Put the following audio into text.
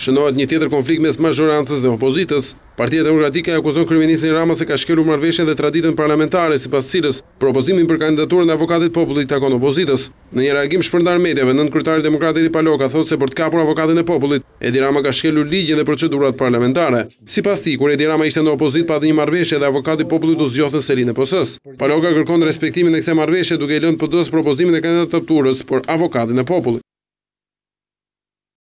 shënohet një tjetër konflikt mes mazhorancës dhe opozitës. Partia Demokratike akuzon kryeministin Rama se ka shkelur marrëveshjen dhe traditën parlamentare sipas cilës propozimin për kandidaturën e avokatit popullit takon opozitës. Në një reagim shpërndar mediave, nën kryetari Demokratit i Paloka thotë se për të kapur avokatin e popullit, Edi Rama ka shkelur ligjin dhe procedurat parlamentare. Sipas tij, kur Edi Rama ishte në opozitë pa dhënë një marrëveshje dhe avokati i popullit u zgjodh në selinë e PS-s. Paloka kërkon respektimin e kësaj marrëveshje duke lënë PD-s propozimin e kandidaturës për avokatin e popullit.